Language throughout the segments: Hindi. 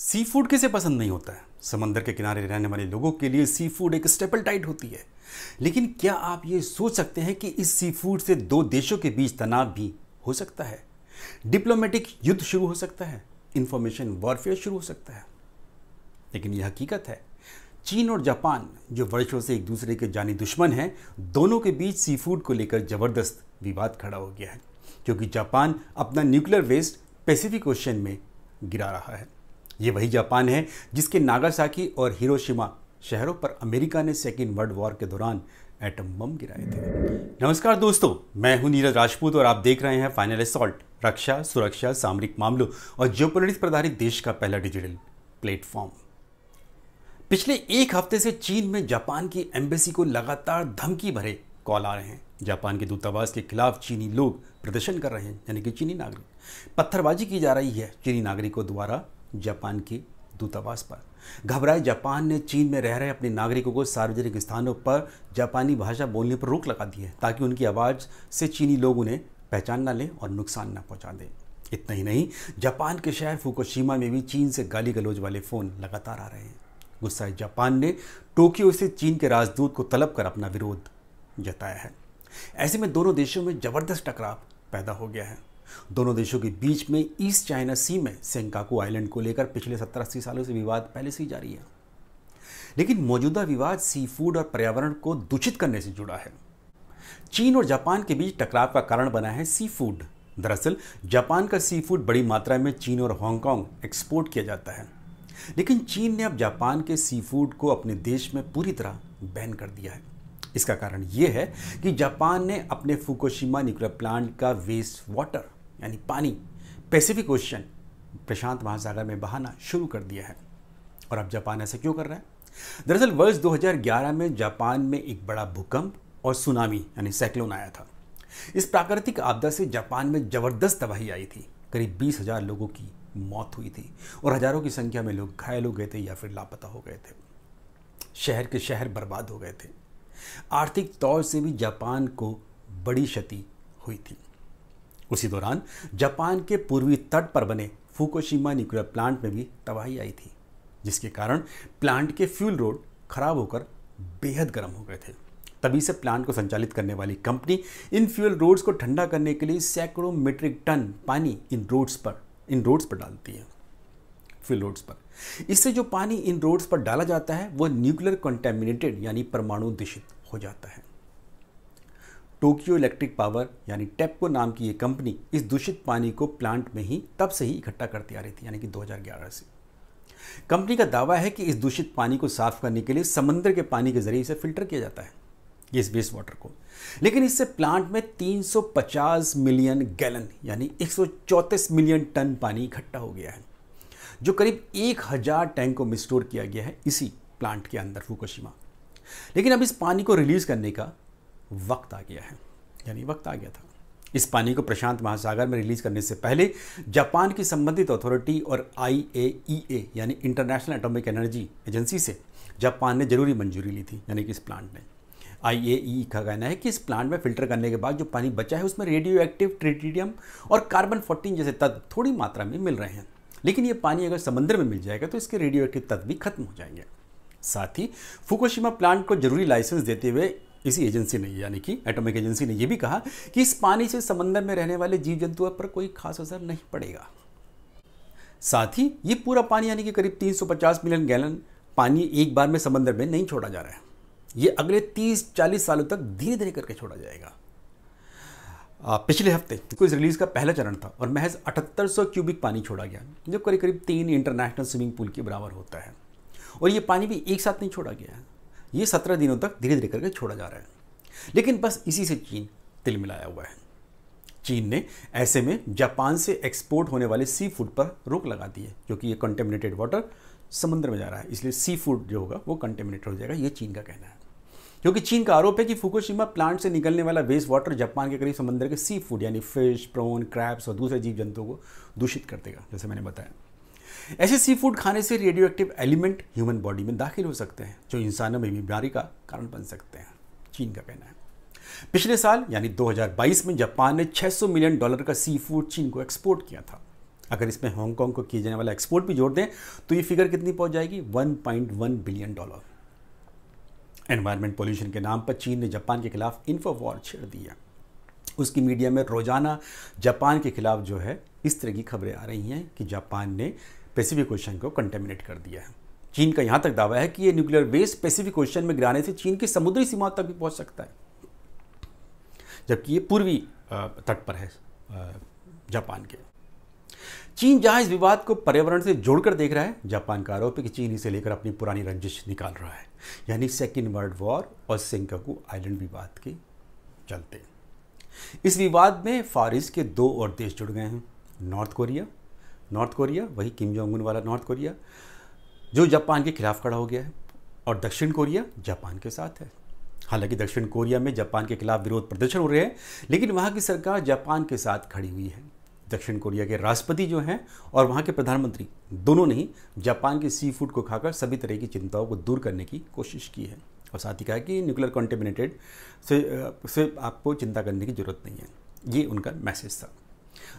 सी फूड किसे पसंद नहीं होता है समंदर के किनारे रहने वाले लोगों के लिए सी फूड एक स्टेपल टाइट होती है लेकिन क्या आप ये सोच सकते हैं कि इस सी फूड से दो देशों के बीच तनाव भी हो सकता है डिप्लोमेटिक युद्ध शुरू हो सकता है इंफॉर्मेशन वॉरफेयर शुरू हो सकता है लेकिन यह हकीकत है चीन और जापान जो वर्षों से एक दूसरे के जानी दुश्मन हैं दोनों के बीच सी फूड को लेकर जबरदस्त विवाद खड़ा हो गया है क्योंकि जापान अपना न्यूक्लियर वेस्ट पैसिफिक ओशन में गिरा रहा है ये वही जापान है जिसके नागासाकी और हिरोशिमा शहरों पर अमेरिका ने सेकेंड वर्ल्ड वॉर के दौरान एटम बम गिराए थे नमस्कार दोस्तों मैं हूं नीरज राजपूत और आप देख रहे हैं फाइनल असॉल्ट रक्षा सुरक्षा सामरिक मामलों और जियोपोलिटिक्स पर आधारित देश का पहला डिजिटल प्लेटफॉर्म पिछले एक हफ्ते से चीन में जापान की एम्बेसी को लगातार धमकी भरे कॉल आ रहे हैं जापान के दूतावास के खिलाफ चीनी लोग प्रदर्शन कर रहे हैं यानी कि चीनी नागरिक पत्थरबाजी की जा रही है चीनी नागरिकों द्वारा जापान के दूतावास पर घबराए जापान ने चीन में रह रहे अपने नागरिकों को सार्वजनिक स्थानों पर जापानी भाषा बोलने पर रोक लगा दी है ताकि उनकी आवाज़ से चीनी लोग उन्हें पहचान ना लें और नुकसान ना पहुंचा दें इतना ही नहीं जापान के शहर फुकोशीमा में भी चीन से गाली गलौज वाले फ़ोन लगातार आ रहे हैं गुस्साए जापान ने टोक्यो स्थित चीन के राजदूत को तलब कर अपना विरोध जताया है ऐसे में दोनों देशों में जबरदस्त टकराव पैदा हो गया है दोनों देशों के बीच में ईस्ट चाइना सी में सेंकाकू आइलैंड को लेकर पिछले सत्तर अस्सी सालों से विवाद पहले से ही जारी है लेकिन मौजूदा विवाद सी फूड और पर्यावरण को दूषित करने से जुड़ा है चीन और जापान के बीच टकराव का कारण बना है सी फूड दरअसल जापान का सी फूड बड़ी मात्रा में चीन और हांगकांग एक्सपोर्ट किया जाता है लेकिन चीन ने अब जापान के सी फूड को अपने देश में पूरी तरह बैन कर दिया है इसका कारण यह है कि जापान ने अपने फुकोशिमा न्यूक्लियर प्लांट का वेस्ट वाटर यानी पानी पैसिफिक ओशियन प्रशांत महासागर में बहाना शुरू कर दिया है और अब जापान ऐसा क्यों कर रहा है दरअसल वर्ष 2011 में जापान में एक बड़ा भूकंप और सुनामी यानी साइक्लोन आया था इस प्राकृतिक आपदा से जापान में जबरदस्त तबाही आई थी करीब बीस हजार लोगों की मौत हुई थी और हजारों की संख्या में लोग घायल हो गए थे या फिर लापता हो गए थे शहर के शहर बर्बाद हो गए थे आर्थिक तौर से भी जापान को बड़ी क्षति हुई थी उसी दौरान जापान के पूर्वी तट पर बने फुकोशिमा न्यूक्लियर प्लांट में भी तबाही आई थी जिसके कारण प्लांट के फ्यूल रोड खराब होकर बेहद गर्म हो गए थे तभी से प्लांट को संचालित करने वाली कंपनी इन फ्यूल रोड्स को ठंडा करने के लिए सैकड़ों मीट्रिक टन पानी इन रोड्स पर इन रोड्स पर डालती है फ्यूल रोड्स पर इससे जो पानी इन रोड्स पर डाला जाता है वह न्यूक्लियर कंटेमिनेटेड यानी परमाणु दूषित हो जाता है टोक्यो इलेक्ट्रिक पावर यानी टेपको नाम की ये कंपनी इस दूषित पानी को प्लांट में ही तब से ही इकट्ठा करती आ रही थी यानी कि 2011 से कंपनी का दावा है कि इस दूषित पानी को साफ करने के लिए समंदर के पानी के जरिए इसे फिल्टर किया जाता है इस वेस्ट वाटर को लेकिन इससे प्लांट में 350 मिलियन गैलन यानी एक मिलियन टन पानी इकट्ठा हो गया है जो करीब एक हज़ार टैंकों में स्टोर किया गया है इसी प्लांट के अंदर फुकोशिमा लेकिन अब इस पानी को रिलीज़ करने का वक्त आ गया है यानी वक्त आ गया था इस पानी को प्रशांत महासागर में रिलीज करने से पहले जापान की संबंधित अथॉरिटी और आई e यानी इंटरनेशनल एटॉमिक एनर्जी एजेंसी से जापान ने जरूरी मंजूरी ली थी यानी कि इस प्लांट ने ई e e का कहना है कि इस प्लांट में फिल्टर करने के बाद जो पानी बचा है उसमें रेडियो एक्टिव ट्रिटीडियम और कार्बन फोर्टीन जैसे तत्व थोड़ी मात्रा में मिल रहे हैं लेकिन ये पानी अगर समुद्र में मिल जाएगा तो इसके रेडियो एक्टिव तत्व भी खत्म हो जाएंगे साथ ही फुकुशिमा प्लांट को जरूरी लाइसेंस देते हुए इसी एजेंसी ने यानी कि एटॉमिक एजेंसी ने यह भी कहा कि इस पानी से समंदर में रहने वाले जीव जंतुओं पर कोई खास असर नहीं पड़ेगा साथ ही ये पूरा पानी यानी कि करीब 350 मिलियन गैलन पानी एक बार में समंदर में नहीं छोड़ा जा रहा है ये अगले 30-40 सालों तक धीरे धीरे करके छोड़ा जाएगा आ, पिछले हफ्ते को इस रिलीज का पहला चरण था और महज 7800 क्यूबिक पानी छोड़ा गया जो करीब करीब तीन इंटरनेशनल स्विमिंग पूल के बराबर होता है और ये पानी भी एक साथ नहीं छोड़ा गया है ये सत्रह दिनों तक धीरे धीरे करके छोड़ा जा रहा है लेकिन बस इसी से चीन तिल मिलाया हुआ है चीन ने ऐसे में जापान से एक्सपोर्ट होने वाले सी फूड पर रोक लगा दी है क्योंकि ये कंटेमिनेटेड वाटर समुद्र में जा रहा है इसलिए सी फूड जो होगा वो कंटेमिनेटेड हो जाएगा ये चीन का कहना है क्योंकि चीन का आरोप है कि फुकुशिमा प्लांट से निकलने वाला वेस्ट वाटर जापान के करीब समुद्र के सी फूड यानी फिश प्रोन क्रैप्स और दूसरे जीव जंतुओं को दूषित कर देगा जैसे मैंने बताया ऐसे सी फूड खाने से radio active element human body में दाखिल हो सकते हैं जो इंसानों में बीमारी का कारण बन सकते हैं चीन का कहना है पिछले साल यानी 2022 में जापान ने 600 मिलियन डॉलर का सी फूड चीन को एक्सपोर्ट किया था अगर इसमें हांगकांग को किए जाने वाला एक्सपोर्ट भी जोड़ दें तो ये फिगर कितनी पहुंच जाएगी 1.1 बिलियन डॉलर एनवायरमेंट पोल्यूशन के नाम पर चीन ने जापान के खिलाफ इन्फो वॉर छेड़ दिया उसकी मीडिया में रोजाना जापान के खिलाफ जो है इस तरह की खबरें आ रही हैं कि जापान ने पैसिफिक ओशन को कंटेमिनेट कर दिया है चीन का यहाँ तक दावा है कि ये न्यूक्लियर वेस्ट पैसिफिक ओशन में गिराने से चीन की समुद्री सीमा तक भी पहुँच सकता है जबकि ये पूर्वी तट पर है जापान के चीन जहां इस विवाद को पर्यावरण से जोड़कर देख रहा है जापान का आरोप है कि चीन इसे लेकर अपनी पुरानी रंजिश निकाल रहा है यानी सेकेंड वर्ल्ड वॉर और सिंकू आइलैंड विवाद के चलते इस विवाद में फारिस के दो और देश जुड़ गए हैं नॉर्थ कोरिया नॉर्थ कोरिया वही किम जोंग उन वाला नॉर्थ कोरिया जो जापान के खिलाफ खड़ा हो गया है और दक्षिण कोरिया जापान के साथ है हालांकि दक्षिण कोरिया में जापान के खिलाफ विरोध प्रदर्शन हो रहे हैं लेकिन वहाँ की सरकार जापान के साथ खड़ी हुई है दक्षिण कोरिया के राष्ट्रपति जो हैं और वहाँ के प्रधानमंत्री दोनों ने ही जापान के सी फूड को खाकर सभी तरह की चिंताओं को दूर करने की कोशिश की है और साथ ही कहा कि न्यूक्लियर कॉन्टेमिनेटेड से से आपको चिंता करने की ज़रूरत नहीं है ये उनका मैसेज था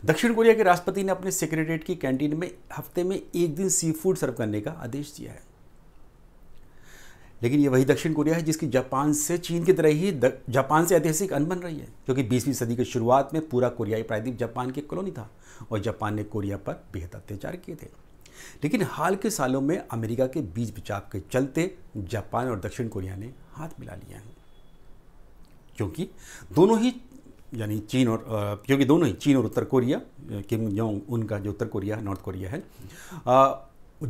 दक्षिण कोरिया के राष्ट्रपति ने अपने सेक्रेटरीट की कैंटीन में हफ्ते में एक दिन सी फूड सर्व करने का आदेश दिया है लेकिन ये वही दक्षिण कोरिया है जिसकी जापान से चीन की तरह ही जापान से ऐतिहासिक अन बन रही है क्योंकि बीसवीं सदी की शुरुआत में पूरा कोरियाई प्रायद्वीप जापान की कॉलोनी था और जापान ने कोरिया पर बेहद अत्याचार किए थे लेकिन हाल के सालों में अमेरिका के बीच बिचाव के चलते जापान और दक्षिण कोरिया ने हाथ मिला लिया है क्योंकि दोनों ही यानी चीन और क्योंकि दोनों ही चीन और उत्तर कोरिया किम जोंग उनका जो उत्तर कोरिया है नॉर्थ कोरिया है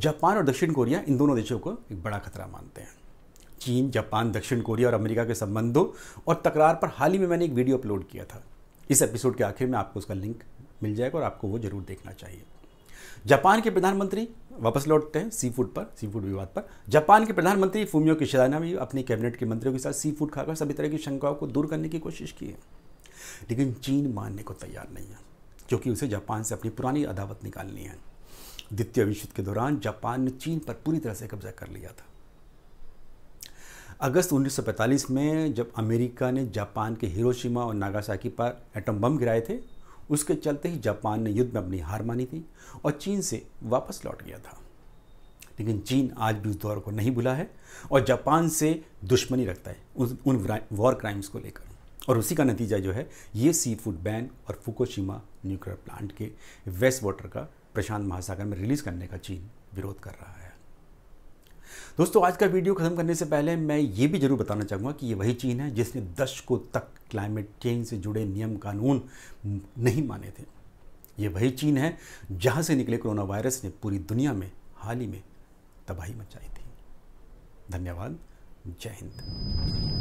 जापान और दक्षिण कोरिया इन दोनों देशों को एक बड़ा खतरा मानते हैं चीन जापान दक्षिण कोरिया और अमेरिका के संबंधों और तकरार पर हाल ही में मैंने एक वीडियो अपलोड किया था इस एपिसोड के आखिर में आपको उसका लिंक मिल जाएगा और आपको वो जरूर देखना चाहिए जापान के प्रधानमंत्री वापस लौटते हैं सी फूड पर सी फूड विवाद पर जापान के प्रधानमंत्री फूमियो किशिदाना भी अपने कैबिनेट के मंत्रियों के साथ सी फूड खाकर सभी तरह की शंकाओं को दूर करने की कोशिश की है लेकिन चीन मानने को तैयार नहीं है क्योंकि उसे जापान से अपनी पुरानी अदावत निकालनी है द्वितीय विश्व के दौरान जापान ने चीन पर पूरी तरह से कब्जा कर लिया था अगस्त 1945 में जब अमेरिका ने जापान के हिरोशिमा और नागासाकी पर एटम बम गिराए थे उसके चलते ही जापान ने युद्ध में अपनी हार मानी थी और चीन से वापस लौट गया था लेकिन चीन आज भी उस दौर को नहीं भुला है और जापान से दुश्मनी रखता है उन वॉर क्राइम्स को लेकर और उसी का नतीजा जो है ये सी फूड बैन और फुकोशिमा न्यूक्लियर प्लांट के वेस्ट वाटर का प्रशांत महासागर में रिलीज करने का चीन विरोध कर रहा है दोस्तों आज का वीडियो खत्म करने से पहले मैं ये भी जरूर बताना चाहूँगा कि ये वही चीन है जिसने दशकों तक क्लाइमेट चेंज से जुड़े नियम कानून नहीं माने थे ये वही चीन है जहाँ से निकले कोरोना वायरस ने पूरी दुनिया में हाल ही में तबाही मचाई थी धन्यवाद जय हिंद